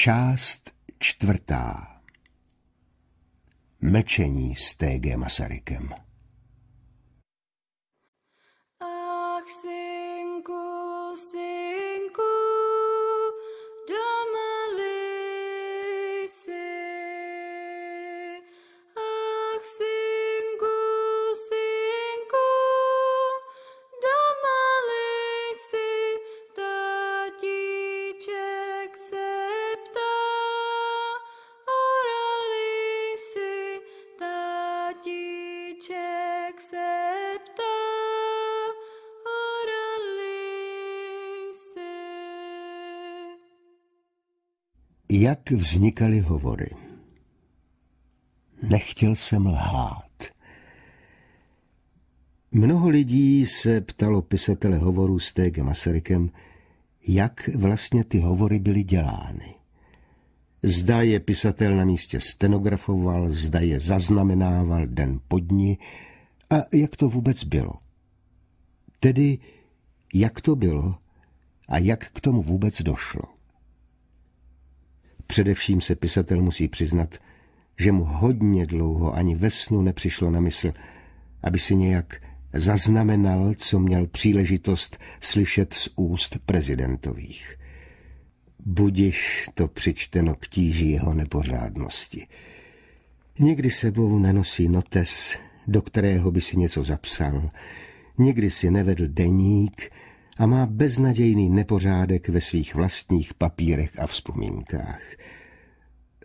Část čtvrtá. Mlčení s T.G. Masarykem. Jak vznikaly hovory? Nechtěl jsem lhát. Mnoho lidí se ptalo pisatele hovorů s T.G. Masarykem, jak vlastně ty hovory byly dělány. Zda je pisatel na místě stenografoval, zda je zaznamenával den po a jak to vůbec bylo. Tedy, jak to bylo a jak k tomu vůbec došlo. Především se pisatel musí přiznat, že mu hodně dlouho ani ve snu nepřišlo na mysl, aby si nějak zaznamenal, co měl příležitost slyšet z úst prezidentových. Budiš to přičteno k tíži jeho nepořádnosti. Někdy sebou nenosí notes, do kterého by si něco zapsal, Někdy si nevedl deník, a má beznadějný nepořádek ve svých vlastních papírech a vzpomínkách.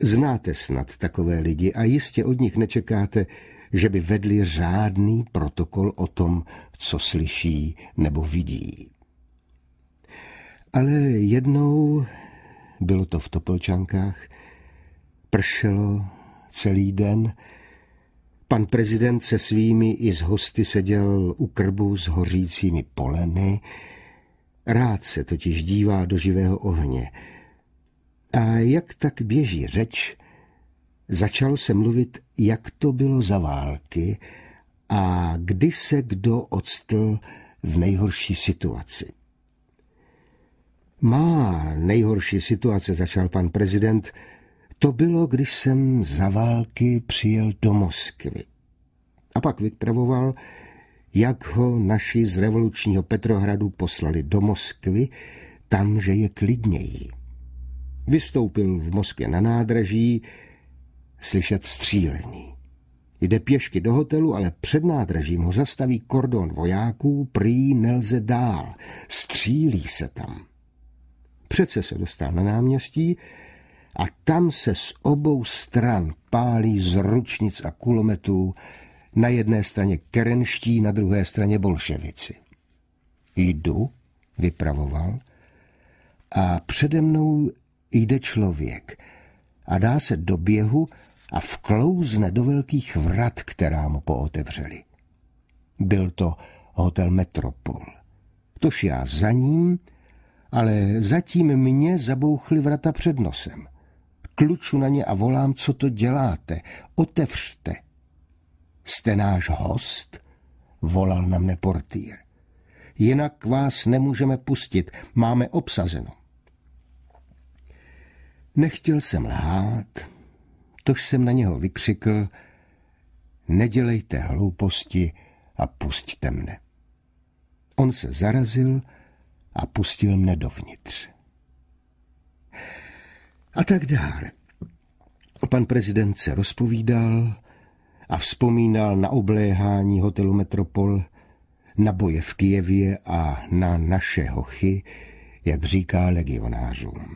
Znáte snad takové lidi a jistě od nich nečekáte, že by vedli řádný protokol o tom, co slyší nebo vidí. Ale jednou, bylo to v Topolčankách, pršelo celý den, pan prezident se svými i z hosty seděl u krbu s hořícími poleny, Rád se totiž dívá do živého ohně. A jak tak běží řeč, začalo se mluvit, jak to bylo za války a kdy se kdo odstl v nejhorší situaci. Má nejhorší situace, začal pan prezident, to bylo, když jsem za války přijel do Moskvy. A pak vypravoval, jak ho naši z revolučního Petrohradu poslali do Moskvy, tam, že je klidněji. Vystoupil v Moskvě na nádraží, slyšet střílení. Jde pěšky do hotelu, ale před nádražím ho zastaví kordon vojáků, prý nelze dál, střílí se tam. Přece se dostal na náměstí a tam se z obou stran pálí z ručnic a kulometů na jedné straně kerenští, na druhé straně bolševici. Jdu, vypravoval, a přede mnou jde člověk a dá se do běhu a vklouzne do velkých vrat, která mu pootevřeli. Byl to hotel Metropol. Tož já za ním, ale zatím mě zabouchly vrata před nosem. Kluču na ně a volám, co to děláte, otevřte. Jste náš host? Volal na mne portýr. Jinak vás nemůžeme pustit, máme obsazeno. Nechtěl jsem lhát, tož jsem na něho vykřikl, nedělejte hlouposti a pusťte mne. On se zarazil a pustil mne dovnitř. A tak dále. Pan prezident se rozpovídal, a vzpomínal na obléhání hotelu Metropol, na boje v Kijevě a na naše hochy, jak říká legionářům.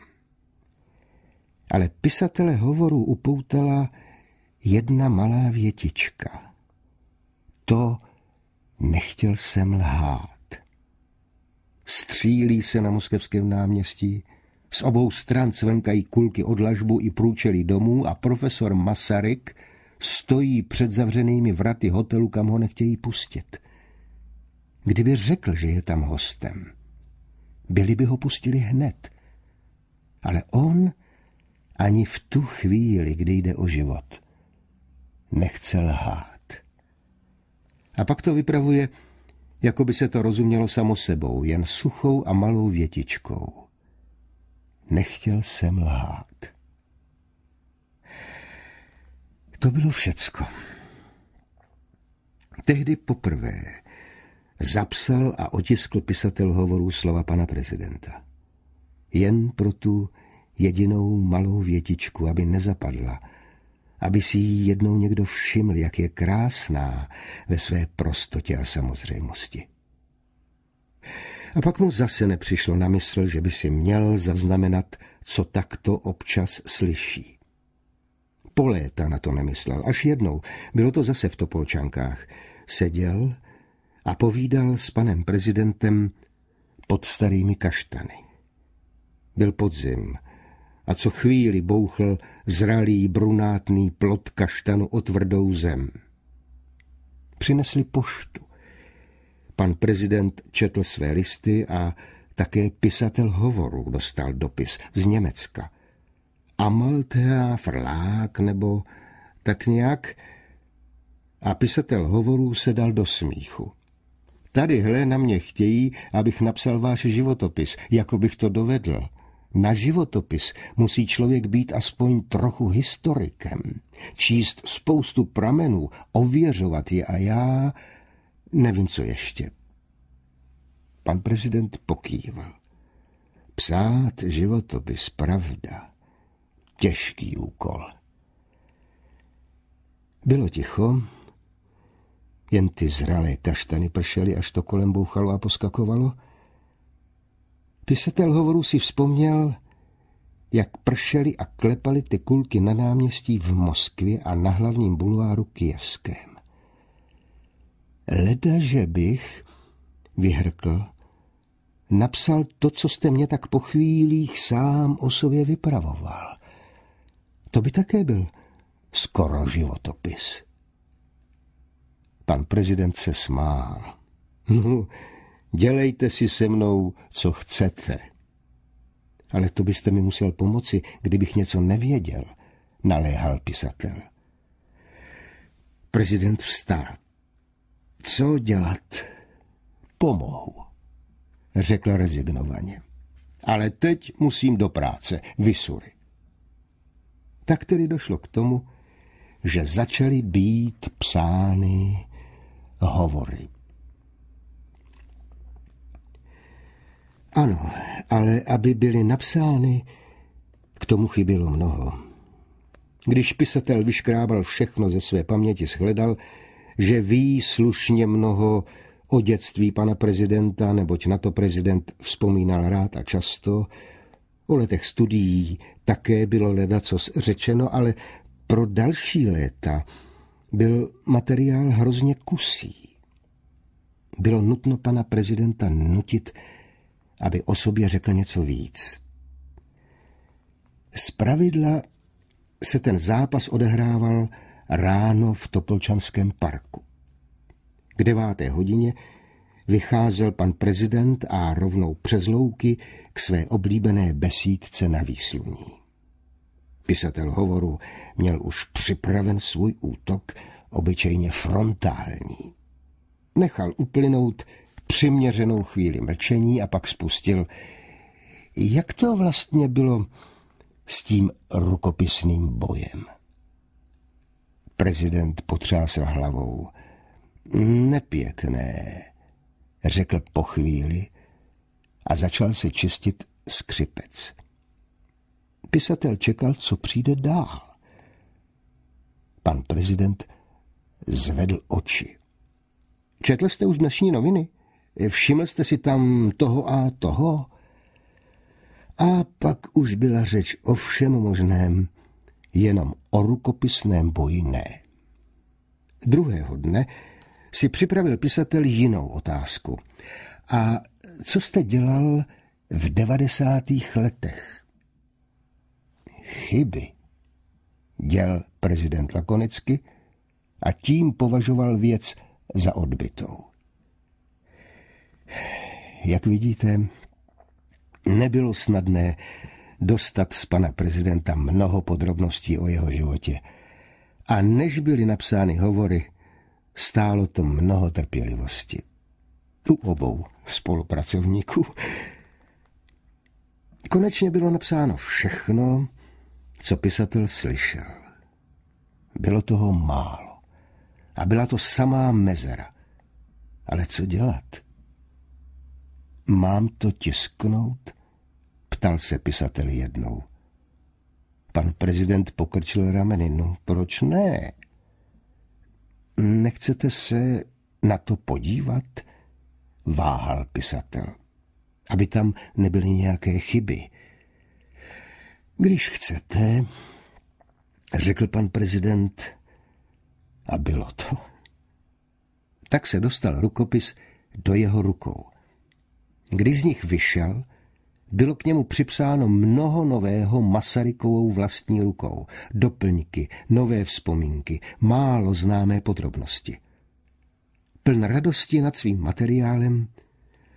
Ale pisatele hovoru upoutala jedna malá větička. To nechtěl jsem lhát. Střílí se na moskevském náměstí, z obou stran cvenkají kulky odlažbu i průčelí domů a profesor Masaryk – stojí před zavřenými vraty hotelu, kam ho nechtějí pustit. Kdyby řekl, že je tam hostem, byli by ho pustili hned. Ale on ani v tu chvíli, kdy jde o život, nechce lhát. A pak to vypravuje, jako by se to rozumělo samo sebou, jen suchou a malou větičkou. Nechtěl jsem lhát. To bylo všecko. Tehdy poprvé zapsal a otiskl pisatel hovorů slova pana prezidenta. Jen pro tu jedinou malou větičku, aby nezapadla, aby si ji jednou někdo všiml, jak je krásná ve své prostotě a samozřejmosti. A pak mu zase nepřišlo na mysl, že by si měl zaznamenat, co takto občas slyší. Po léta na to nemyslel. Až jednou, bylo to zase v Topolčankách, seděl a povídal s panem prezidentem pod starými kaštany. Byl podzim a co chvíli bouchl zralý brunátný plot kaštanu o tvrdou zem. Přinesli poštu. Pan prezident četl své listy a také pisatel hovoru dostal dopis z Německa – Amaltea Frlák nebo tak nějak a pisatel hovorů se dal do smíchu. Tadyhle na mě chtějí, abych napsal váš životopis, jako bych to dovedl. Na životopis musí člověk být aspoň trochu historikem, číst spoustu pramenů, ověřovat je a já nevím, co ještě. Pan prezident pokýval. Psát životopis, pravda těžký úkol. Bylo ticho, jen ty zralé kaštany pršely, až to kolem bouchalo a poskakovalo. Pisatel hovoru si vzpomněl, jak pršely a klepaly ty kulky na náměstí v Moskvě a na hlavním bulváru Kijevském. Leda, že bych, vyhrkl, napsal to, co jste mě tak po chvílích sám o sobě vypravoval. To by také byl skoro životopis. Pan prezident se smál. No, dělejte si se mnou, co chcete. Ale to byste mi musel pomoci, kdybych něco nevěděl, naléhal pisatel. Prezident vstal. Co dělat? Pomohu, řekl rezignovaně. Ale teď musím do práce, vysury. Tak tedy došlo k tomu, že začaly být psány hovory. Ano, ale aby byly napsány, k tomu chybilo mnoho. Když pisatel vyškrábal všechno ze své paměti, shledal, že ví slušně mnoho o dětství pana prezidenta, neboť na to prezident vzpomínal rád a často, O letech studií také bylo co řečeno, ale pro další léta byl materiál hrozně kusý. Bylo nutno pana prezidenta nutit, aby o sobě řekl něco víc. pravidla se ten zápas odehrával ráno v Topolčanském parku. K deváté hodině vycházel pan prezident a rovnou přes louky k své oblíbené besídce na výsluní. Pisatel hovoru měl už připraven svůj útok, obyčejně frontální. Nechal uplynout přiměřenou chvíli mlčení a pak spustil. Jak to vlastně bylo s tím rukopisným bojem? Prezident potřásl hlavou. Nepěkné řekl po chvíli a začal se čistit skřipec. Pisatel čekal, co přijde dál. Pan prezident zvedl oči. Četl jste už dnešní noviny? Všiml jste si tam toho a toho? A pak už byla řeč o všem možném, jenom o rukopisném boji ne. Druhého dne si připravil pisatel jinou otázku. A co jste dělal v devadesátých letech? Chyby, děl prezident lakonicky a tím považoval věc za odbytou. Jak vidíte, nebylo snadné dostat z pana prezidenta mnoho podrobností o jeho životě. A než byly napsány hovory, Stálo to mnoho trpělivosti. U obou spolupracovníků. Konečně bylo napsáno všechno, co pisatel slyšel. Bylo toho málo. A byla to samá mezera. Ale co dělat? Mám to tisknout? Ptal se pisatel jednou. Pan prezident pokrčil rameny. No proč ne? Nechcete se na to podívat? Váhal pisatel. Aby tam nebyly nějaké chyby. Když chcete, řekl pan prezident, a bylo to. Tak se dostal rukopis do jeho rukou. Když z nich vyšel, bylo k němu připsáno mnoho nového Masarykovou vlastní rukou, doplňky, nové vzpomínky, málo známé podrobnosti. Pln radosti nad svým materiálem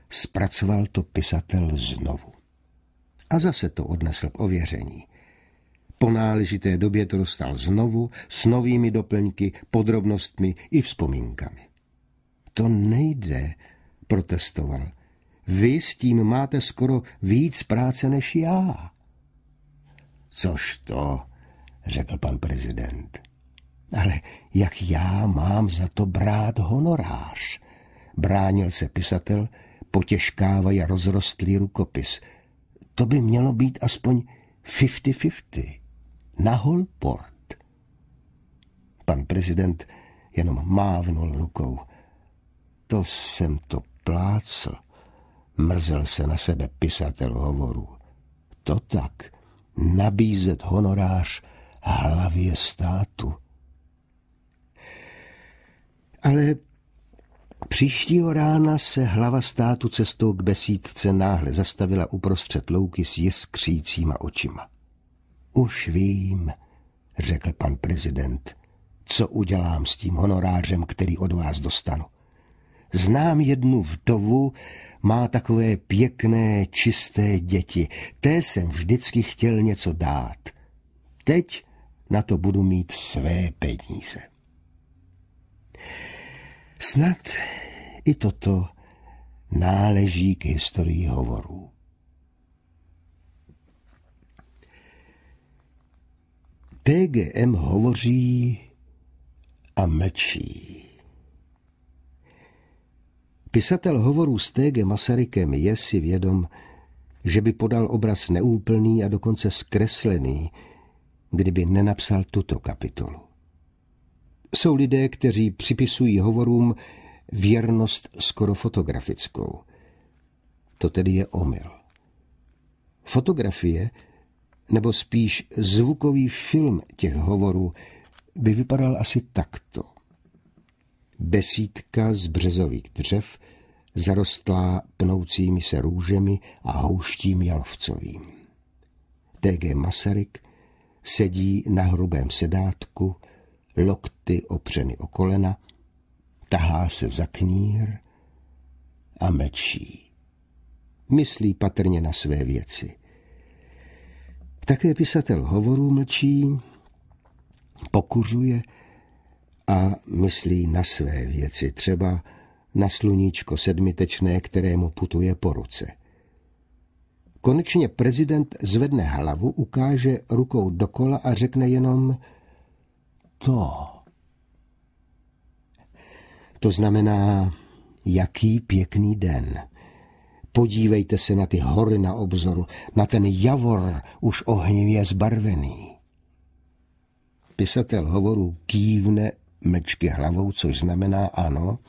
zpracoval to pisatel znovu. A zase to odnesl k ověření. Po náležité době to dostal znovu s novými doplňky, podrobnostmi i vzpomínkami. To nejde, protestoval – vy s tím máte skoro víc práce než já. Což to, řekl pan prezident. Ale jak já mám za to brát honorář? Bránil se pisatel, potěžkávají rozrostlý rukopis. To by mělo být aspoň 50-50. Na holport. Pan prezident jenom mávnul rukou. To jsem to plácl. Mrzel se na sebe pisatel hovoru. To tak, nabízet honorář hlavě státu. Ale příštího rána se hlava státu cestou k besídce náhle zastavila uprostřed louky s jiskřícíma očima. Už vím, řekl pan prezident, co udělám s tím honorářem, který od vás dostanu. Znám jednu vdovu, má takové pěkné, čisté děti. Té jsem vždycky chtěl něco dát. Teď na to budu mít své peníze. Snad i toto náleží k historii hovorů. TGM hovoří a mlčí. Pisatel hovorů s T.G. Masarykem je si vědom, že by podal obraz neúplný a dokonce zkreslený, kdyby nenapsal tuto kapitolu. Jsou lidé, kteří připisují hovorům věrnost skoro fotografickou. To tedy je omyl. Fotografie, nebo spíš zvukový film těch hovorů, by vypadal asi takto. Besídka z březových dřev zarostlá pnoucími se růžemi a houštím jalovcovým. T.G. Masaryk sedí na hrubém sedátku, lokty opřeny o kolena, tahá se za knír a mečí. Myslí patrně na své věci. Také pisatel hovorů mlčí, pokuřuje a myslí na své věci. Třeba na sluníčko sedmitečné, kterému putuje po ruce. Konečně prezident zvedne hlavu, ukáže rukou dokola a řekne jenom to. To znamená, jaký pěkný den. Podívejte se na ty hory na obzoru, na ten javor už ohnivě zbarvený. Pisatel hovoru kývne mečky hlavou, což znamená ano,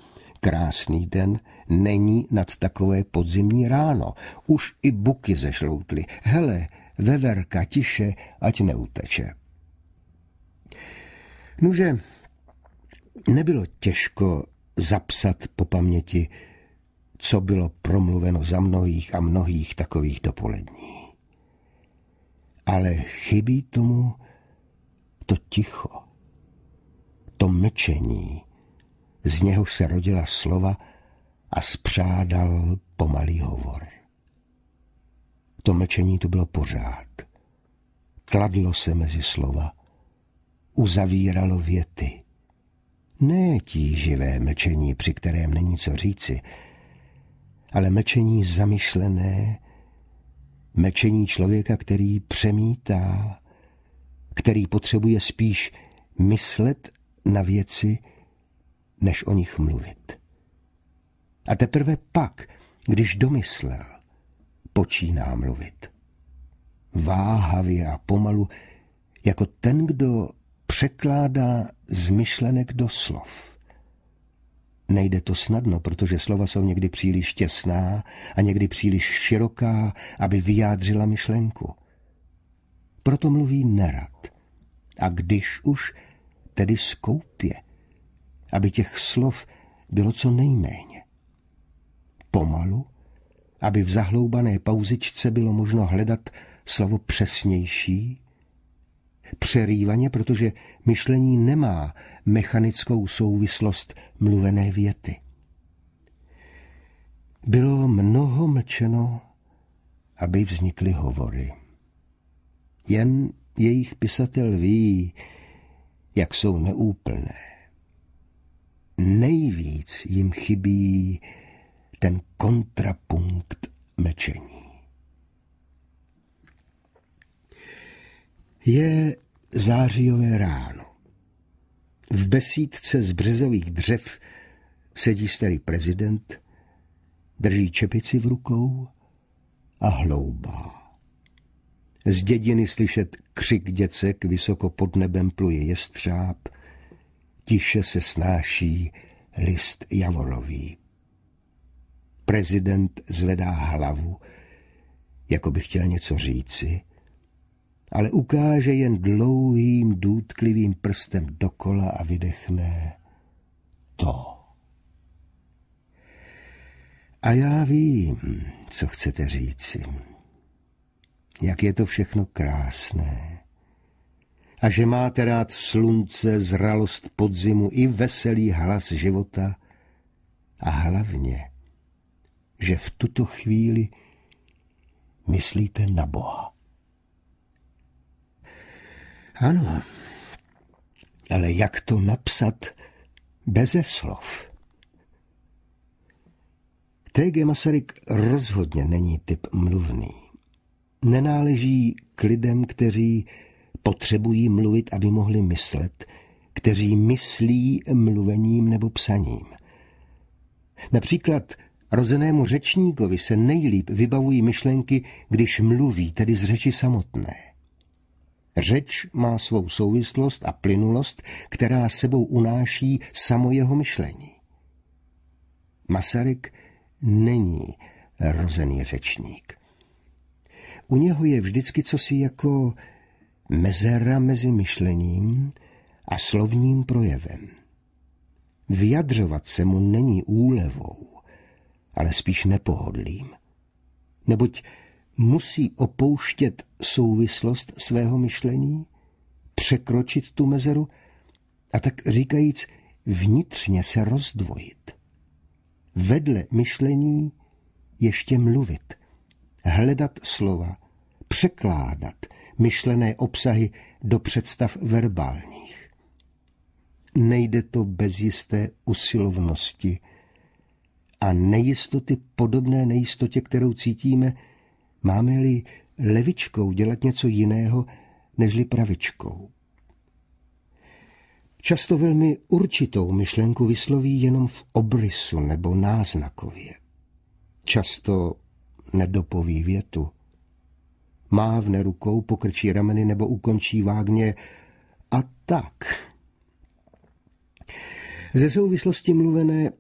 krásný den není nad takové podzimní ráno. Už i buky zešloutly. Hele, veverka tiše, ať neuteče. Nuže, nebylo těžko zapsat po paměti, co bylo promluveno za mnohých a mnohých takových dopolední. Ale chybí tomu to ticho, to mlčení, z něhož se rodila slova a spřádal pomalý hovor. To mlčení tu bylo pořád. Kladlo se mezi slova, uzavíralo věty. Ne tíživé mlčení, při kterém není co říci, ale mlčení zamyšlené, mlčení člověka, který přemítá, který potřebuje spíš myslet na věci, než o nich mluvit. A teprve pak, když domyslel, počíná mluvit. Váhavě a pomalu, jako ten, kdo překládá z myšlenek do slov. Nejde to snadno, protože slova jsou někdy příliš těsná a někdy příliš široká, aby vyjádřila myšlenku. Proto mluví nerad. A když už, tedy skoupě – aby těch slov bylo co nejméně. Pomalu, aby v zahloubané pauzičce bylo možno hledat slovo přesnější, přerývaně, protože myšlení nemá mechanickou souvislost mluvené věty. Bylo mnoho mlčeno, aby vznikly hovory. Jen jejich pisatel ví, jak jsou neúplné nejvíc jim chybí ten kontrapunkt mlčení. Je zářijové ráno. V besídce z březových dřev sedí starý prezident, drží čepici v rukou a hloubá. Z dědiny slyšet křik děcek, vysoko pod nebem pluje jestřáb – tiše se snáší list javorový. Prezident zvedá hlavu, jako by chtěl něco říci, ale ukáže jen dlouhým důtklivým prstem dokola a vydechne to. A já vím, co chcete říci. Jak je to všechno krásné a že máte rád slunce, zralost podzimu i veselý hlas života a hlavně, že v tuto chvíli myslíte na Boha. Ano, ale jak to napsat beze slov? T.G. Masaryk rozhodně není typ mluvný. Nenáleží k lidem, kteří potřebují mluvit, aby mohli myslet, kteří myslí mluvením nebo psaním. Například rozenému řečníkovi se nejlíp vybavují myšlenky, když mluví, tedy z řeči samotné. Řeč má svou souvislost a plynulost, která sebou unáší samo jeho myšlení. Masaryk není rozený řečník. U něho je vždycky cosi jako mezera mezi myšlením a slovním projevem. Vyjadřovat se mu není úlevou, ale spíš nepohodlím, neboť musí opouštět souvislost svého myšlení, překročit tu mezeru a tak říkajíc vnitřně se rozdvojit. Vedle myšlení ještě mluvit, hledat slova, překládat – myšlené obsahy do představ verbálních. Nejde to bez jisté usilovnosti a nejistoty podobné nejistotě, kterou cítíme, máme-li levičkou dělat něco jiného, nežli pravičkou. Často velmi určitou myšlenku vysloví jenom v obrysu nebo náznakově. Často nedopoví větu, mávne rukou, pokrčí rameny nebo ukončí vágně a tak. Ze souvislosti mluvené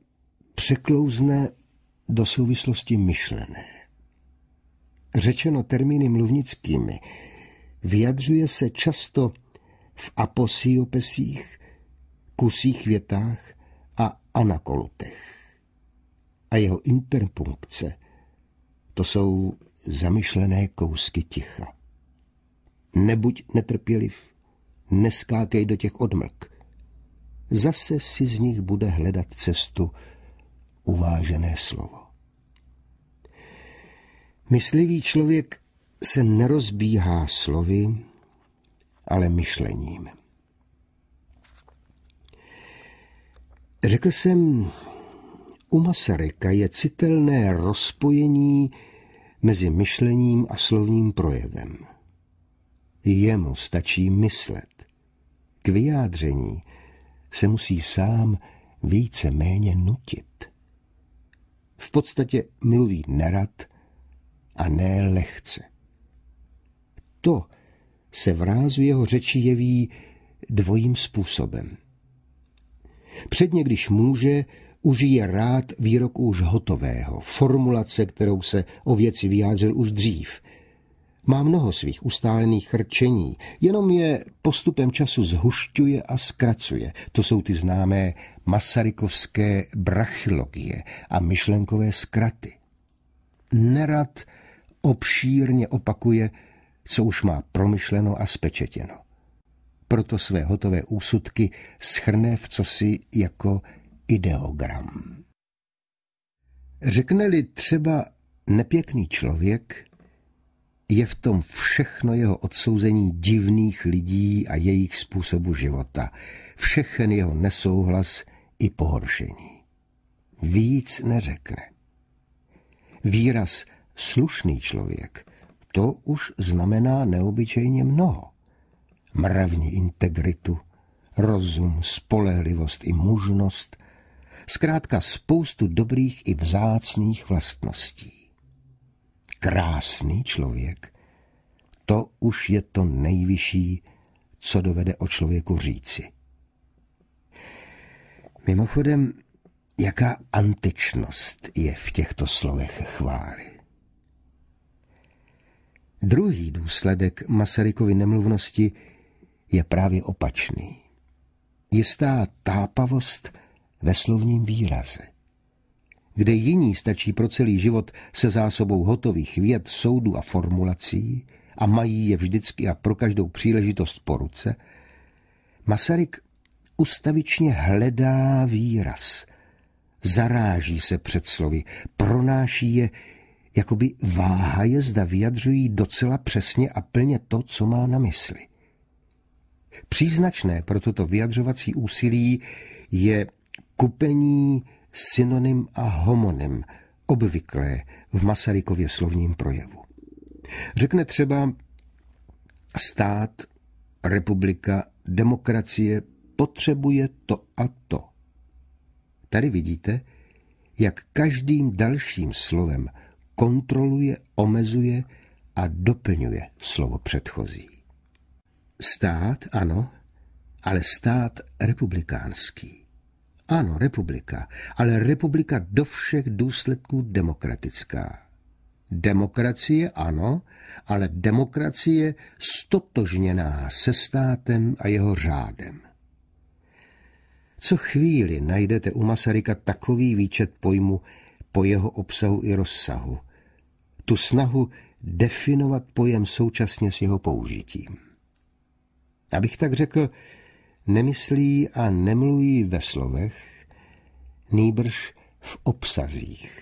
překlouzne do souvislosti myšlené. Řečeno termíny mluvnickými, vyjadřuje se často v aposiopesích, kusích větách a anakolutech. A jeho interpunkce, to jsou zamyšlené kousky ticha. Nebuď netrpěliv, neskákej do těch odmlk. Zase si z nich bude hledat cestu uvážené slovo. Myslivý člověk se nerozbíhá slovy, ale myšlením. Řekl jsem, u Masaryka je citelné rozpojení mezi myšlením a slovním projevem. Jemu stačí myslet. K vyjádření se musí sám více méně nutit. V podstatě mluví nerad a ne lehce. To se v rázu jeho řeči jeví dvojím způsobem. Předně, když může, užije rád výroku už hotového, formulace, kterou se o věci vyjádřil už dřív. Má mnoho svých ustálených rčení, jenom je postupem času zhušťuje a zkracuje. To jsou ty známé masarykovské brachylogie a myšlenkové zkraty. Nerad obšírně opakuje, co už má promyšleno a spečetěno. Proto své hotové úsudky schrne v cosi jako ideogram. Řekne-li třeba nepěkný člověk, je v tom všechno jeho odsouzení divných lidí a jejich způsobu života, všechen jeho nesouhlas i pohoršení. Víc neřekne. Výraz slušný člověk, to už znamená neobyčejně mnoho. Mravní integritu, rozum, spolehlivost i mužnost – zkrátka spoustu dobrých i vzácných vlastností. Krásný člověk, to už je to nejvyšší, co dovede o člověku říci. Mimochodem, jaká antičnost je v těchto slovech chvály. Druhý důsledek Masarykovy nemluvnosti je právě opačný. Jistá tápavost – ve slovním výraze. Kde jiní stačí pro celý život se zásobou hotových věd, soudů a formulací a mají je vždycky a pro každou příležitost po ruce, Masaryk ustavičně hledá výraz, zaráží se před slovy, pronáší je, jakoby váha je, zda vyjadřují docela přesně a plně to, co má na mysli. Příznačné pro toto vyjadřovací úsilí je kupení synonym a homonym, obvyklé v Masarykově slovním projevu. Řekne třeba stát, republika, demokracie potřebuje to a to. Tady vidíte, jak každým dalším slovem kontroluje, omezuje a doplňuje slovo předchozí. Stát, ano, ale stát republikánský. Ano, republika, ale republika do všech důsledků demokratická. Demokracie ano, ale demokracie stotožněná se státem a jeho řádem. Co chvíli najdete u Masaryka takový výčet pojmu po jeho obsahu i rozsahu. Tu snahu definovat pojem současně s jeho použitím. Abych tak řekl, nemyslí a nemluví ve slovech, nýbrž v obsazích.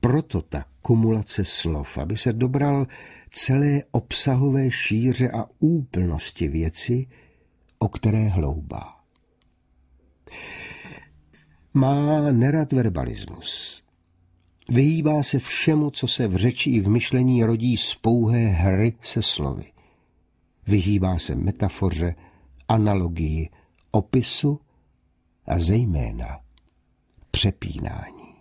Proto ta kumulace slov, aby se dobral celé obsahové šíře a úplnosti věci, o které hloubá. Má nerad verbalismus. Vyhýbá se všemu, co se v řeči i v myšlení rodí z pouhé hry se slovy. Vyhýbá se metafoře, analogii opisu a zejména přepínání.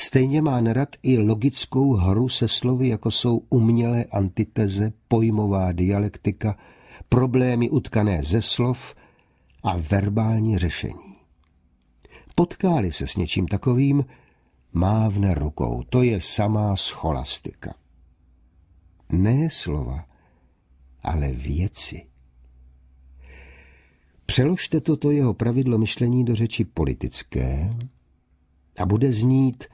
Stejně má nerad i logickou hru se slovy, jako jsou umělé antiteze, pojmová dialektika, problémy utkané ze slov a verbální řešení. Potkáli se s něčím takovým, mávne rukou, to je samá scholastika. Ne slova, ale věci. Přeložte toto jeho pravidlo myšlení do řeči politické a bude znít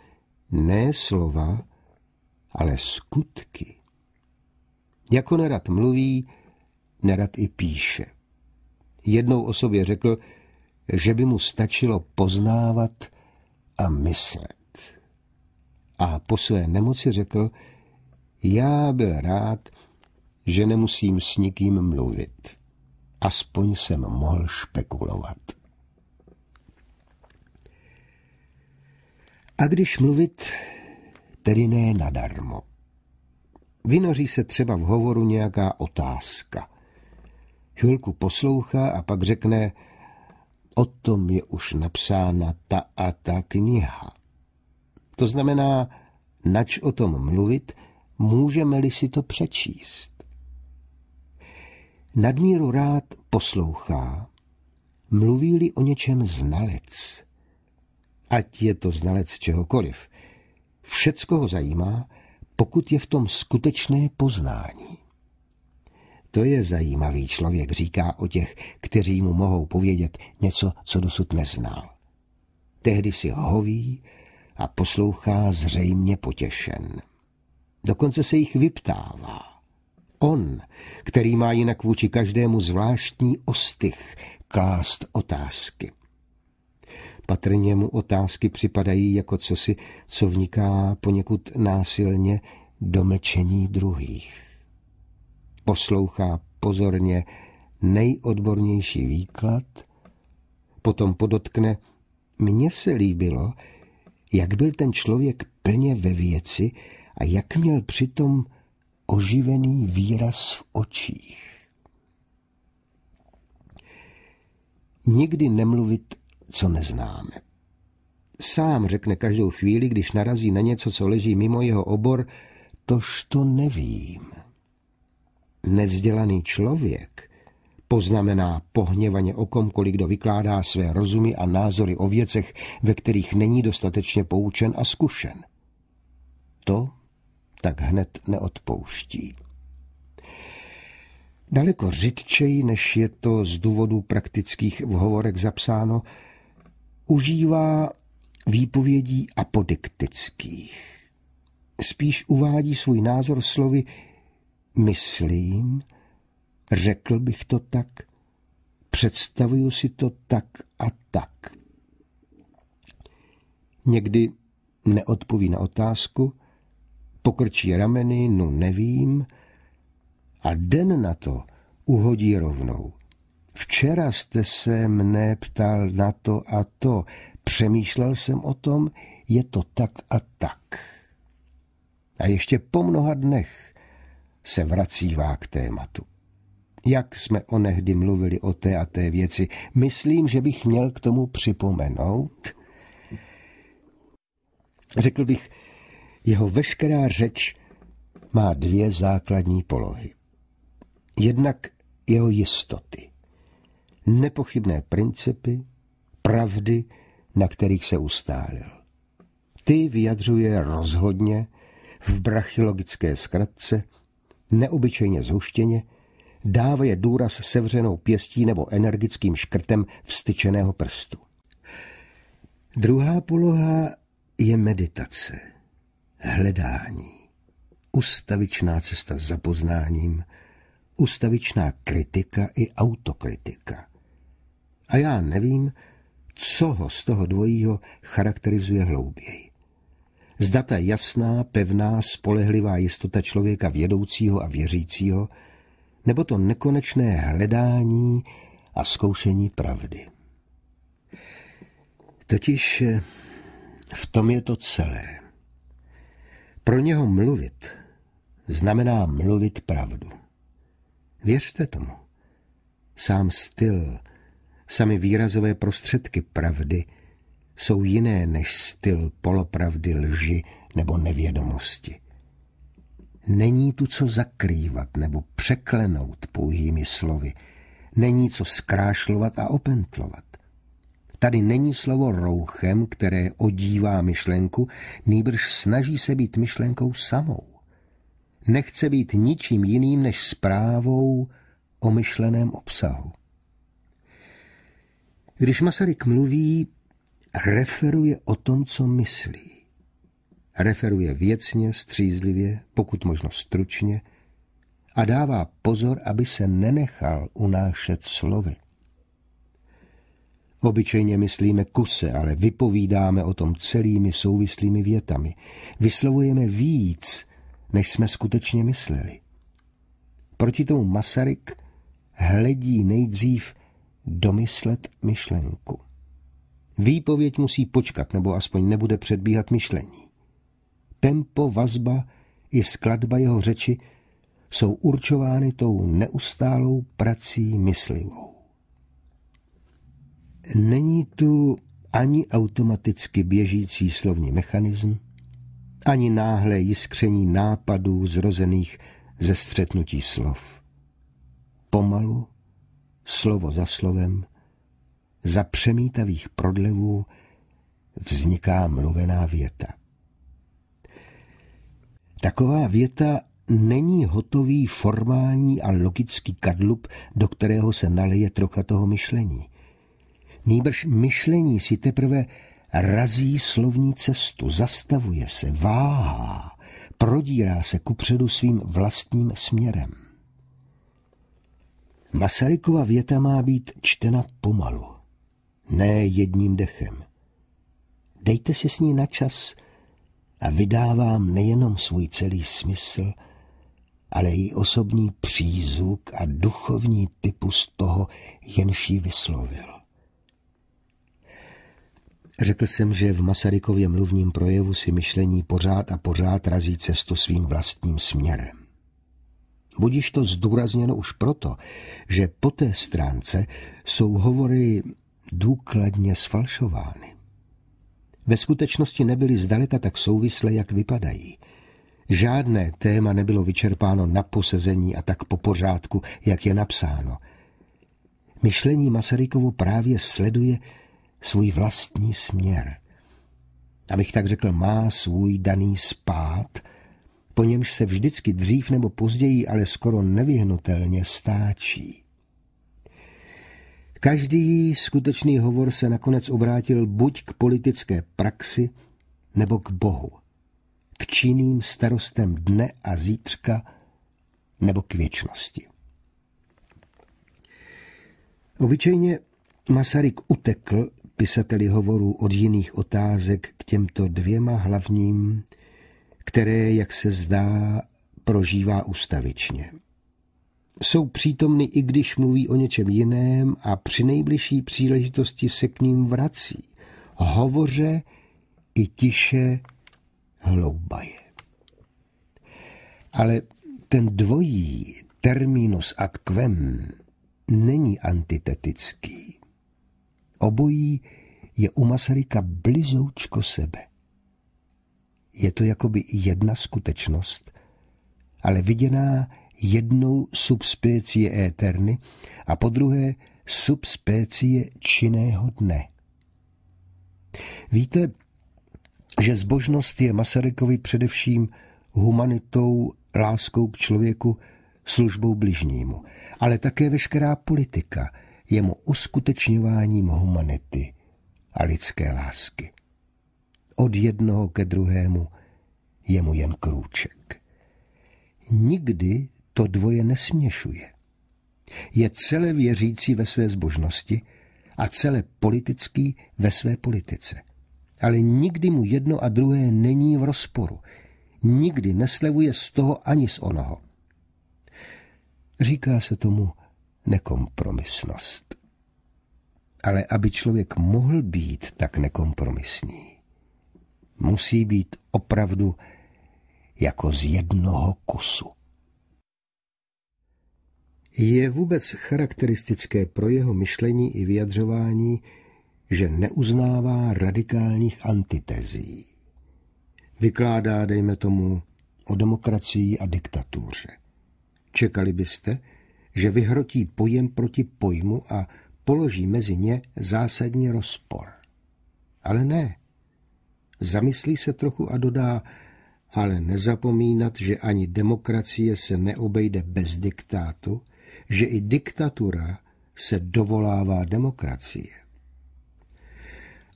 ne slova, ale skutky. Jako nerad mluví, nerad i píše. Jednou o sobě řekl, že by mu stačilo poznávat a myslet. A po své nemoci řekl, já byl rád, že nemusím s nikým mluvit. Aspoň jsem mohl špekulovat. A když mluvit, tedy ne nadarmo. Vynoří se třeba v hovoru nějaká otázka. Chvilku poslouchá a pak řekne, o tom je už napsána ta a ta kniha. To znamená, nač o tom mluvit, můžeme-li si to přečíst nadmíru rád poslouchá, mluví-li o něčem znalec. Ať je to znalec čehokoliv. Všecko ho zajímá, pokud je v tom skutečné poznání. To je zajímavý člověk, říká o těch, kteří mu mohou povědět něco, co dosud neznal. Tehdy si hoví a poslouchá zřejmě potěšen. Dokonce se jich vyptává on, který má jinak vůči každému zvláštní ostych klást otázky. Patrně mu otázky připadají jako cosi, co vniká poněkud násilně do mlčení druhých. Poslouchá pozorně nejodbornější výklad, potom podotkne, mně se líbilo, jak byl ten člověk plně ve věci a jak měl přitom oživený výraz v očích. Nikdy nemluvit, co neznáme. Sám řekne každou chvíli, když narazí na něco, co leží mimo jeho obor, tož to nevím. Nevzdělaný člověk poznamená pohněvaně o kolik kdo vykládá své rozumy a názory o věcech, ve kterých není dostatečně poučen a zkušen. To tak hned neodpouští. Daleko řidčeji, než je to z důvodu praktických vhovorek zapsáno, užívá výpovědí apodiktických. Spíš uvádí svůj názor slovy myslím, řekl bych to tak, představuju si to tak a tak. Někdy neodpoví na otázku, pokrčí rameny, no nevím, a den na to uhodí rovnou. Včera jste se mne ptal na to a to, přemýšlel jsem o tom, je to tak a tak. A ještě po mnoha dnech se vracívá k tématu. Jak jsme onehdy mluvili o té a té věci, myslím, že bych měl k tomu připomenout. Řekl bych, jeho veškerá řeč má dvě základní polohy. Jednak jeho jistoty, nepochybné principy, pravdy, na kterých se ustálil. Ty vyjadřuje rozhodně v brachilogické zkratce, neobyčejně zhuštěně, dávaje důraz sevřenou pěstí nebo energickým škrtem vstyčeného prstu. Druhá poloha je meditace – hledání, ustavičná cesta za poznáním, ustavičná kritika i autokritika. A já nevím, co ho z toho dvojího charakterizuje hlouběji. Zda ta jasná, pevná, spolehlivá jistota člověka vědoucího a věřícího, nebo to nekonečné hledání a zkoušení pravdy. Totiž eh, v tom je to celé. Pro něho mluvit znamená mluvit pravdu. Věřte tomu. Sám styl, sami výrazové prostředky pravdy jsou jiné než styl polopravdy lži nebo nevědomosti. Není tu co zakrývat nebo překlenout pouhými slovy, není co zkrášlovat a opentlovat. Tady není slovo rouchem, které odívá myšlenku, nýbrž snaží se být myšlenkou samou. Nechce být ničím jiným než zprávou o myšleném obsahu. Když Masaryk mluví, referuje o tom, co myslí. Referuje věcně, střízlivě, pokud možno stručně, a dává pozor, aby se nenechal unášet slovy. Obyčejně myslíme kuse, ale vypovídáme o tom celými souvislými větami. Vyslovujeme víc, než jsme skutečně mysleli. Proti tomu Masaryk hledí nejdřív domyslet myšlenku. Výpověď musí počkat, nebo aspoň nebude předbíhat myšlení. Tempo, vazba i skladba jeho řeči jsou určovány tou neustálou prací myslivou není tu ani automaticky běžící slovní mechanism, ani náhle jiskření nápadů zrozených ze střetnutí slov. Pomalu, slovo za slovem, za přemítavých prodlevů vzniká mluvená věta. Taková věta není hotový formální a logický kadlub, do kterého se naleje trocha toho myšlení nýbrž myšlení si teprve razí slovní cestu, zastavuje se, váhá, prodírá se kupředu svým vlastním směrem. Masarykova věta má být čtena pomalu, ne jedním dechem. Dejte si s ní na čas a vydávám nejenom svůj celý smysl, ale i osobní přízvuk a duchovní typus toho, jenž ji vyslovil. Řekl jsem, že v Masarykově mluvním projevu si myšlení pořád a pořád razí cestu svým vlastním směrem. Budíš to zdůrazněno už proto, že po té stránce jsou hovory důkladně sfalšovány. Ve skutečnosti nebyly zdaleka tak souvislé, jak vypadají. Žádné téma nebylo vyčerpáno na posezení a tak po pořádku, jak je napsáno. Myšlení Masarykovo právě sleduje svůj vlastní směr. Abych tak řekl, má svůj daný spát, po němž se vždycky dřív nebo později, ale skoro nevyhnutelně stáčí. Každý skutečný hovor se nakonec obrátil buď k politické praxi, nebo k Bohu, k činným starostem dne a zítřka, nebo k věčnosti. Obyčejně Masaryk utekl pisateli hovorů od jiných otázek k těmto dvěma hlavním, které, jak se zdá, prožívá ustavičně. Jsou přítomny, i když mluví o něčem jiném a při nejbližší příležitosti se k ním vrací. Hovoře i tiše hloubaje. Ale ten dvojí terminus ad quem není antitetický. Obojí je u Masaryka blizoučko sebe. Je to jakoby jedna skutečnost, ale viděná jednou subspecie éterny a po druhé subspecie činného dne. Víte, že zbožnost je Masarykovi především humanitou, láskou k člověku, službou bližnímu, ale také veškerá politika – je mu uskutečňováním humanity a lidské lásky. Od jednoho ke druhému je mu jen krůček. Nikdy to dvoje nesměšuje. Je celé věřící ve své zbožnosti a celé politický ve své politice. Ale nikdy mu jedno a druhé není v rozporu. Nikdy neslevuje z toho ani z onoho. Říká se tomu nekompromisnost. Ale aby člověk mohl být tak nekompromisní, musí být opravdu jako z jednoho kusu. Je vůbec charakteristické pro jeho myšlení i vyjadřování, že neuznává radikálních antitezí. Vykládá, dejme tomu, o demokracii a diktatuře. Čekali byste, že vyhrotí pojem proti pojmu a položí mezi ně zásadní rozpor. Ale ne. Zamyslí se trochu a dodá, ale nezapomínat, že ani demokracie se neobejde bez diktátu, že i diktatura se dovolává demokracie.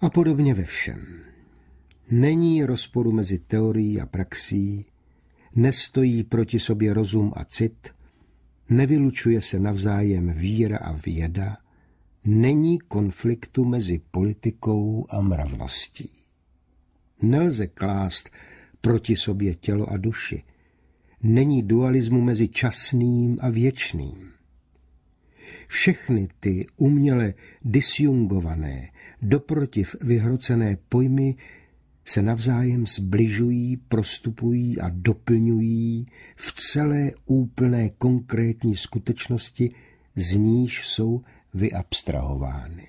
A podobně ve všem. Není rozporu mezi teorií a praxí, nestojí proti sobě rozum a cit, nevylučuje se navzájem víra a věda, není konfliktu mezi politikou a mravností. Nelze klást proti sobě tělo a duši. Není dualismu mezi časným a věčným. Všechny ty uměle disjungované, doprotiv vyhrocené pojmy se navzájem zbližují, prostupují a doplňují v celé úplné konkrétní skutečnosti, z níž jsou vyabstrahovány.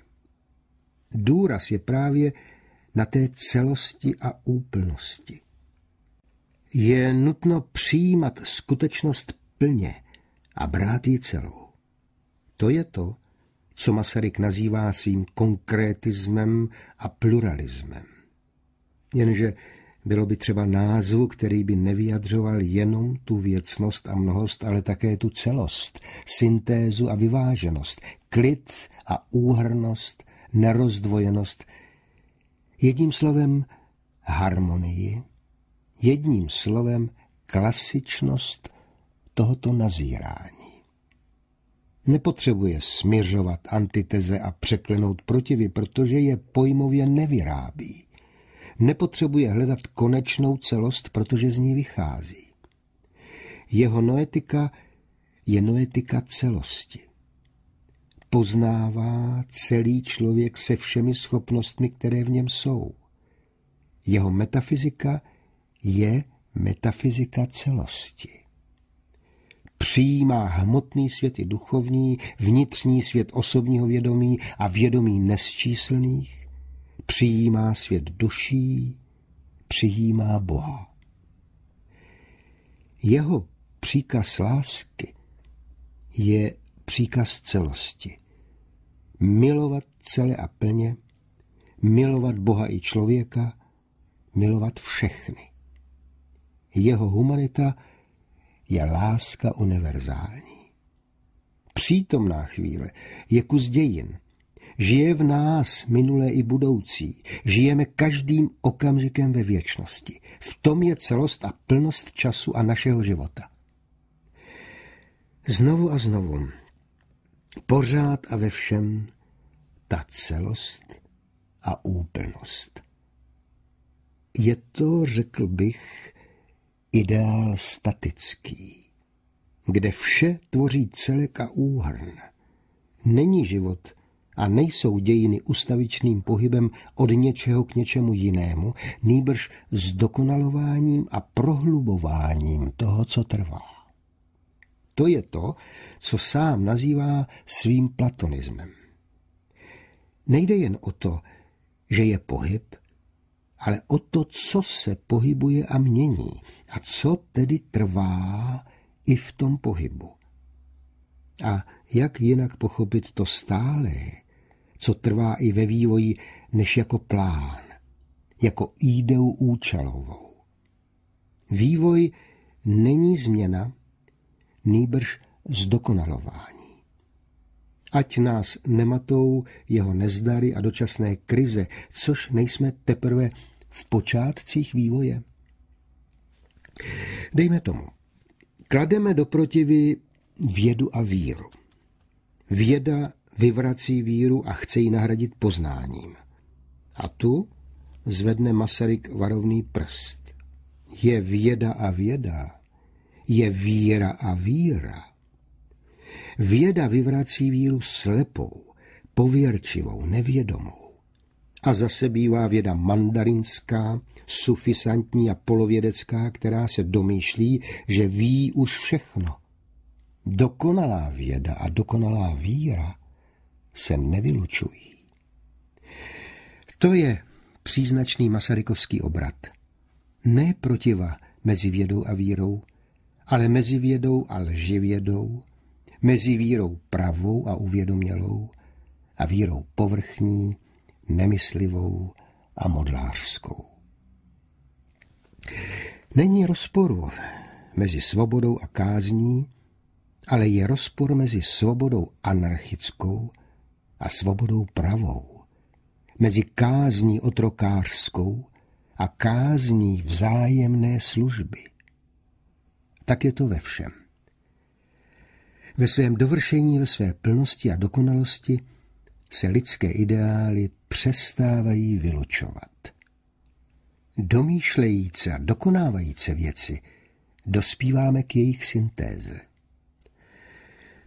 Důraz je právě na té celosti a úplnosti. Je nutno přijímat skutečnost plně a brát ji celou. To je to, co Masaryk nazývá svým konkrétismem a pluralismem. Jenže bylo by třeba názvu, který by nevyjadřoval jenom tu věcnost a mnohost, ale také tu celost, syntézu a vyváženost, klid a úhrnost, nerozdvojenost. Jedním slovem harmonii, jedním slovem klasičnost tohoto nazírání. Nepotřebuje směřovat antiteze a překlenout protivy, protože je pojmově nevyrábí nepotřebuje hledat konečnou celost, protože z ní vychází. Jeho noetika je noetika celosti. Poznává celý člověk se všemi schopnostmi, které v něm jsou. Jeho metafyzika je metafyzika celosti. Přijímá hmotný svět i duchovní, vnitřní svět osobního vědomí a vědomí nesčíslných, přijímá svět duší, přijímá Boha. Jeho příkaz lásky je příkaz celosti. Milovat celé a plně, milovat Boha i člověka, milovat všechny. Jeho humanita je láska univerzální. Přítomná chvíle je kus dějin – Žije v nás minulé i budoucí. Žijeme každým okamžikem ve věčnosti. V tom je celost a plnost času a našeho života. Znovu a znovu, pořád a ve všem ta celost a úplnost. Je to, řekl bych, ideál statický, kde vše tvoří celek a úhrn. Není život a nejsou dějiny ustavičným pohybem od něčeho k něčemu jinému, nýbrž dokonalováním a prohlubováním toho, co trvá. To je to, co sám nazývá svým platonismem. Nejde jen o to, že je pohyb, ale o to, co se pohybuje a mění a co tedy trvá i v tom pohybu. A jak jinak pochopit to stále, co trvá i ve vývoji, než jako plán, jako ideu účelovou. Vývoj není změna, nýbrž zdokonalování. Ať nás nematou jeho nezdary a dočasné krize, což nejsme teprve v počátcích vývoje. Dejme tomu, klademe do protivy vědu a víru. Věda vyvrací víru a chce ji nahradit poznáním. A tu zvedne Masaryk varovný prst. Je věda a věda, je víra a víra. Věda vyvrací víru slepou, pověrčivou, nevědomou. A zase bývá věda mandarinská, sufisantní a polovědecká, která se domýšlí, že ví už všechno. Dokonalá věda a dokonalá víra se nevylučují. To je příznačný masarykovský obrat. Ne protiva mezi vědou a vírou, ale mezi vědou a lživědou, mezi vírou pravou a uvědomělou a vírou povrchní, nemyslivou a modlářskou. Není rozporu mezi svobodou a kázní, ale je rozpor mezi svobodou anarchickou a svobodou pravou, mezi kázní otrokářskou a kázní vzájemné služby. Tak je to ve všem. Ve svém dovršení, ve své plnosti a dokonalosti se lidské ideály přestávají vylučovat. Domýšlejíce a dokonávajíce věci dospíváme k jejich syntéze.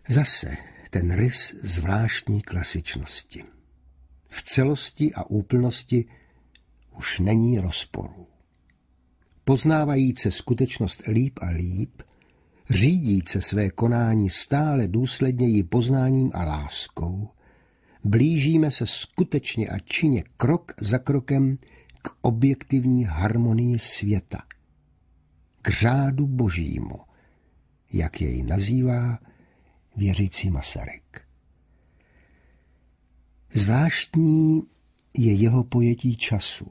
Zase ten rys zvláštní klasičnosti. V celosti a úplnosti už není rozporů. Poznávajíce skutečnost líp a líp, řídíce své konání stále důsledněji poznáním a láskou, blížíme se skutečně a čině krok za krokem k objektivní harmonii světa, k řádu božímu, jak jej nazývá věřící Masaryk. Zvláštní je jeho pojetí času.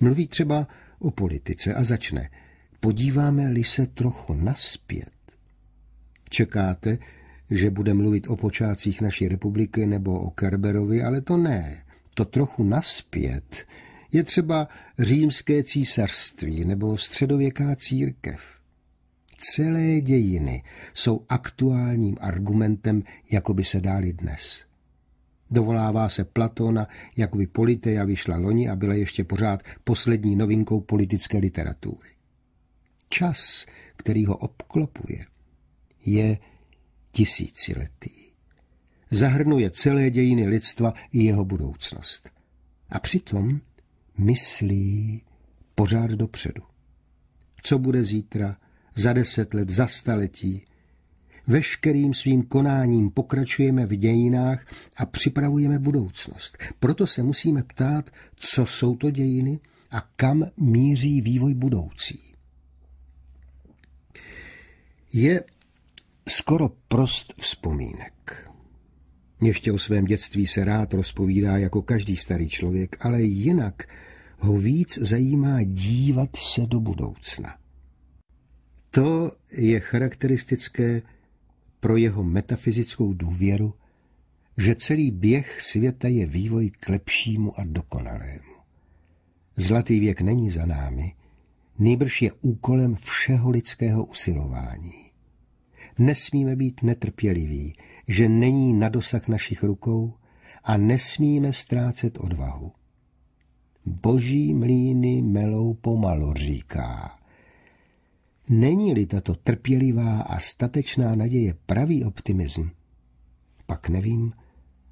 Mluví třeba o politice a začne. Podíváme-li se trochu naspět. Čekáte, že bude mluvit o počátcích naší republiky nebo o Kerberovi, ale to ne. To trochu naspět je třeba římské císařství nebo středověká církev celé dějiny jsou aktuálním argumentem, jako by se dáli dnes. Dovolává se Platona, by Politeja vyšla loni a byla ještě pořád poslední novinkou politické literatury. Čas, který ho obklopuje, je tisíciletý. Zahrnuje celé dějiny lidstva i jeho budoucnost. A přitom myslí pořád dopředu. Co bude zítra, za deset let, za staletí. Veškerým svým konáním pokračujeme v dějinách a připravujeme budoucnost. Proto se musíme ptát, co jsou to dějiny a kam míří vývoj budoucí. Je skoro prost vzpomínek. Ještě o svém dětství se rád rozpovídá jako každý starý člověk, ale jinak ho víc zajímá dívat se do budoucna. To je charakteristické pro jeho metafyzickou důvěru, že celý běh světa je vývoj k lepšímu a dokonalému. Zlatý věk není za námi, nejbrž je úkolem všeho lidského usilování. Nesmíme být netrpěliví, že není na dosah našich rukou a nesmíme ztrácet odvahu. Boží mlíny melou pomalu, říká. Není-li tato trpělivá a statečná naděje pravý optimism, pak nevím,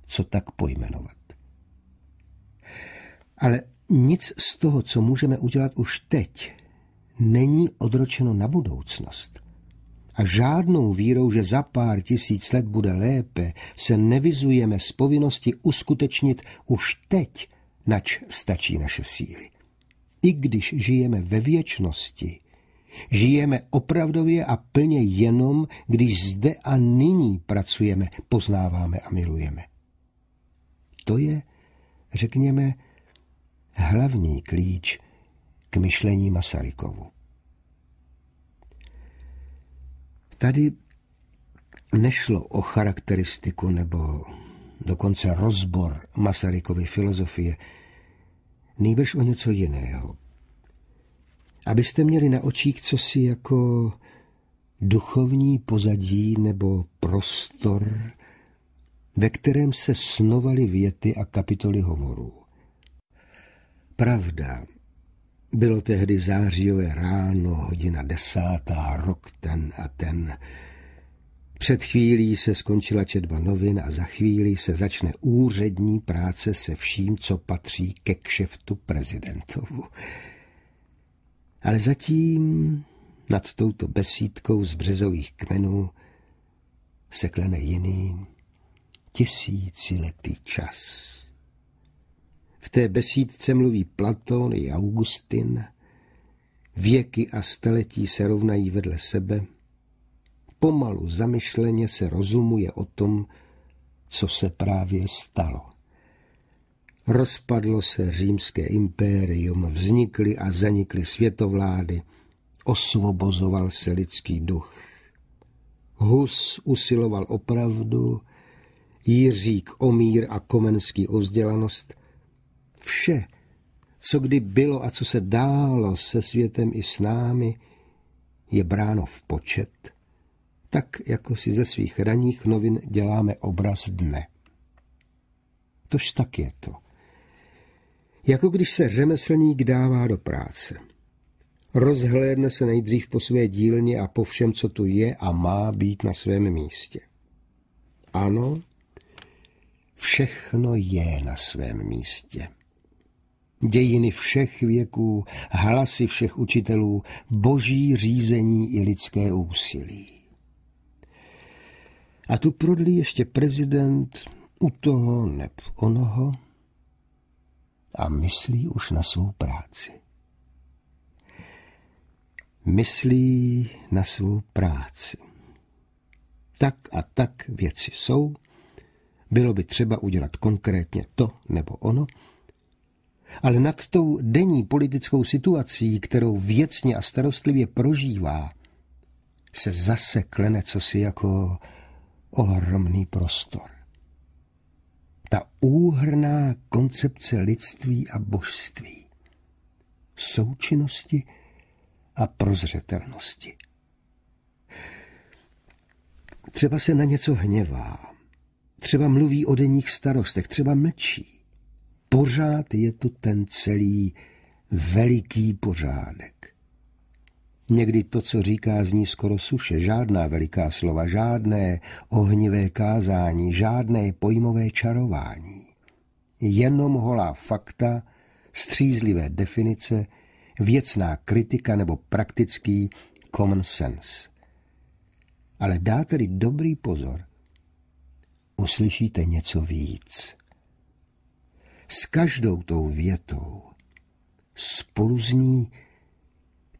co tak pojmenovat. Ale nic z toho, co můžeme udělat už teď, není odročeno na budoucnost. A žádnou vírou, že za pár tisíc let bude lépe, se nevizujeme z povinnosti uskutečnit už teď, nač stačí naše síly. I když žijeme ve věčnosti, Žijeme opravdově a plně jenom, když zde a nyní pracujeme, poznáváme a milujeme. To je, řekněme, hlavní klíč k myšlení Masarykovu. Tady nešlo o charakteristiku nebo dokonce rozbor Masarykovy filozofie, nejbrž o něco jiného abyste měli na očích cosi jako duchovní pozadí nebo prostor, ve kterém se snovaly věty a kapitoly hovorů. Pravda, bylo tehdy zářijové ráno, hodina desátá, rok ten a ten. Před chvílí se skončila četba novin a za chvíli se začne úřední práce se vším, co patří ke kšeftu prezidentovu. Ale zatím nad touto besídkou z březových kmenů se klene jiný tisíciletý čas. V té besídce mluví Platón i Augustin, věky a staletí se rovnají vedle sebe, pomalu zamyšleně se rozumuje o tom, co se právě stalo. Rozpadlo se římské impérium, vznikly a zanikly světovlády, osvobozoval se lidský duch. Hus usiloval o pravdu, Jiřík o mír a Komenský o vzdělanost. Vše, co kdy bylo a co se dálo se světem i s námi, je bráno v počet, tak jako si ze svých raných novin děláme obraz dne. Tož tak je to jako když se řemeslník dává do práce. Rozhlédne se nejdřív po své dílně a po všem, co tu je a má být na svém místě. Ano, všechno je na svém místě. Dějiny všech věků, hlasy všech učitelů, boží řízení i lidské úsilí. A tu prodlí ještě prezident u toho neb onoho, a myslí už na svou práci. Myslí na svou práci. Tak a tak věci jsou, bylo by třeba udělat konkrétně to nebo ono, ale nad tou denní politickou situací, kterou věcně a starostlivě prožívá, se zase klene cosi jako ohromný prostor ta úhrná koncepce lidství a božství, součinnosti a prozřetelnosti. Třeba se na něco hněvá, třeba mluví o denních starostech, třeba mlčí. Pořád je tu ten celý veliký pořádek. Někdy to, co říká, zní skoro suše, žádná veliká slova, žádné ohnivé kázání, žádné pojmové čarování. Jenom holá fakta, střízlivé definice, věcná kritika nebo praktický common sense. Ale dá tedy dobrý pozor. Uslyšíte něco víc. S každou tou větou spolu z ní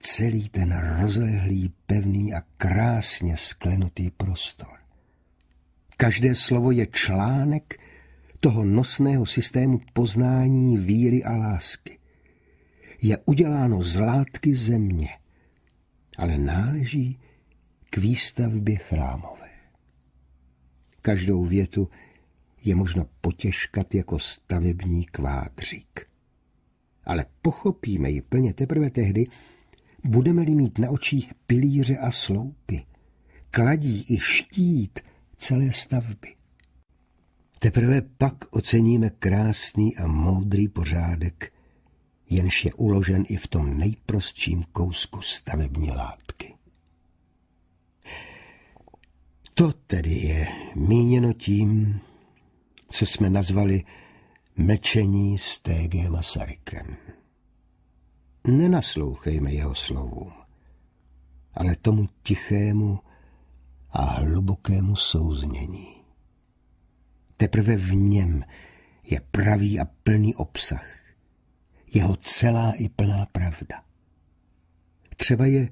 celý ten rozlehlý, pevný a krásně sklenutý prostor. Každé slovo je článek toho nosného systému poznání víry a lásky. Je uděláno z látky země, ale náleží k výstavbě chrámové. Každou větu je možno potěžkat jako stavební kvádřík. Ale pochopíme ji plně teprve tehdy, budeme-li mít na očích pilíře a sloupy, kladí i štít celé stavby. Teprve pak oceníme krásný a moudrý pořádek, jenž je uložen i v tom nejprostším kousku stavební látky. To tedy je míněno tím, co jsme nazvali mečení s T.G. Masarykem nenaslouchejme jeho slovům, ale tomu tichému a hlubokému souznění. Teprve v něm je pravý a plný obsah, jeho celá i plná pravda. Třeba je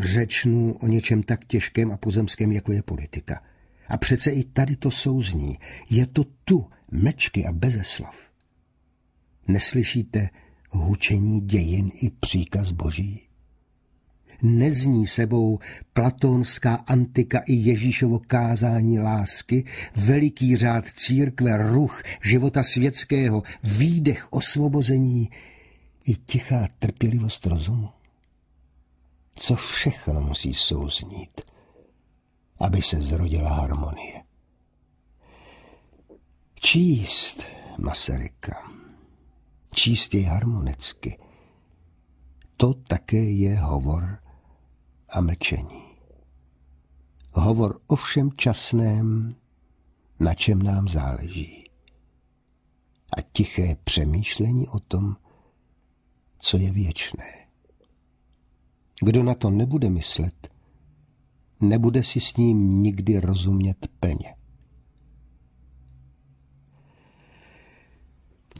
řečnu o něčem tak těžkém a pozemském, jako je politika. A přece i tady to souzní. Je to tu, mečky a bezeslov. slov. Neslyšíte hučení dějin i příkaz boží? Nezní sebou platonská antika i Ježíšovo kázání lásky, veliký řád církve, ruch života světského, výdech osvobození i tichá trpělivost rozumu? Co všechno musí souznít, aby se zrodila harmonie? Číst Masaryka číst jej harmonicky. To také je hovor a mlčení. Hovor o všem časném, na čem nám záleží. A tiché přemýšlení o tom, co je věčné. Kdo na to nebude myslet, nebude si s ním nikdy rozumět plně.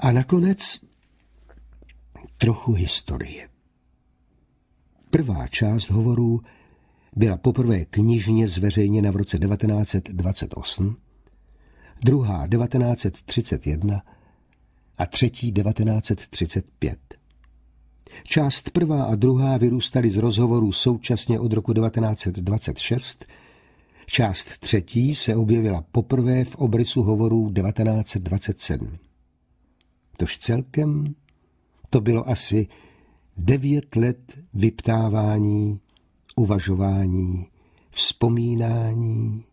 A nakonec trochu historie. Prvá část hovorů byla poprvé knižně zveřejněna v roce 1928, druhá 1931 a třetí 1935. Část prvá a druhá vyrůstaly z rozhovorů současně od roku 1926, část třetí se objevila poprvé v obrysu hovorů 1927. Tož celkem to bylo asi devět let vyptávání, uvažování, vzpomínání,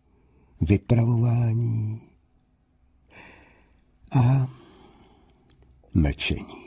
vypravování a mlčení.